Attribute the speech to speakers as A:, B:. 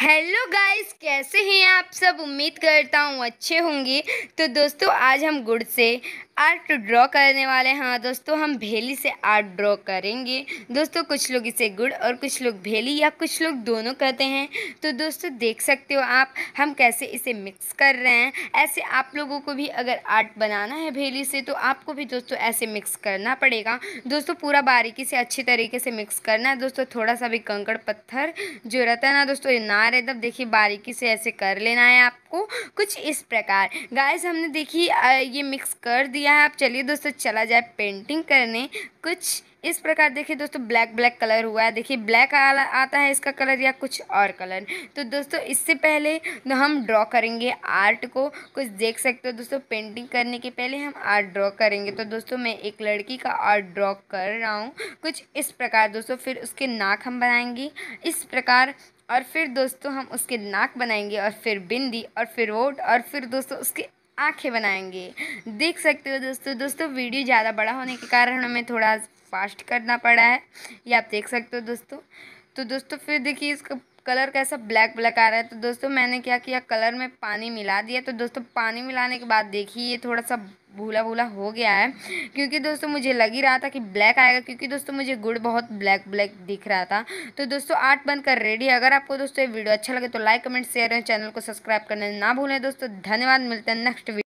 A: hello guys कैसे हैं आप सब उम्मीद करता हूँ अच्छे होंगे तो दोस्तों आज हम गुड़ से आर्ट तो ड्रॉ करने वाले हैं हाँ दोस्तों हम भेली से आर्ट ड्रॉ करेंगे दोस्तों कुछ लोग इसे गुड़ और कुछ लोग भेली या कुछ लोग दोनों कहते हैं तो दोस्तों देख सकते हो आप हम कैसे इसे मिक्स कर रहे हैं ऐसे आप लोगों को भी अगर आर्ट बनाना है भेली से तो आपको भी दोस्तों ऐसे मिक्स करना पड़ेगा दोस्तों पूरा बारीकी से अच्छे तरीके से मिक्स करना है दोस्तों थोड़ा सा भी कंकड़ पत्थर जो रहता है ना दोस्तों ना रहे तब देखिए बारीकी से ऐसे कर लेना है आपको कुछ इस प्रकार गाय हमने देखी ये मिक्स कर दिया दिया है आप चलिए दोस्तों चला जाए पेंटिंग करने कुछ इस प्रकार देखिए दोस्तों ब्लैक ब्लैक कलर हुआ है देखिए ब्लैक आता है इसका कलर या कुछ और कलर तो दोस्तों इससे पहले तो हम ड्रॉ करेंगे आर्ट को कुछ देख सकते हो दोस्तों पेंटिंग करने के पहले हम आर्ट ड्रॉ करेंगे तो दोस्तों मैं एक लड़की का आर्ट ड्रॉ कर रहा हूँ कुछ इस प्रकार दोस्तों फिर उसके नाक हम बनाएंगे इस प्रकार और फिर दोस्तों हम उसके नाक बनाएंगे और फिर बिंदी और फिर वोट और फिर दोस्तों उसके आंखें बनाएंगे देख सकते हो दोस्तों दोस्तों वीडियो ज़्यादा बड़ा होने के कारण हमें थोड़ा फास्ट करना पड़ा है ये आप देख सकते हो दोस्तों तो दोस्तों फिर देखिए इसका कलर कैसा ब्लैक ब्लैक आ रहा है तो दोस्तों मैंने क्या किया कलर में पानी मिला दिया तो दोस्तों पानी मिलाने के बाद देखिए ये थोड़ा सा भूला भूला हो गया है क्योंकि दोस्तों मुझे लग ही रहा था कि ब्लैक आएगा क्योंकि दोस्तों मुझे गुड़ बहुत ब्लैक ब्लैक दिख रहा था तो दोस्तों आठ बनकर रेडी अगर आपको दोस्तों ये वीडियो अच्छा लगे तो लाइक कमेंट शेयर और चैनल को सब्सक्राइब करने ना भूलें दोस्तों धन्यवाद मिलते हैं नेक्स्ट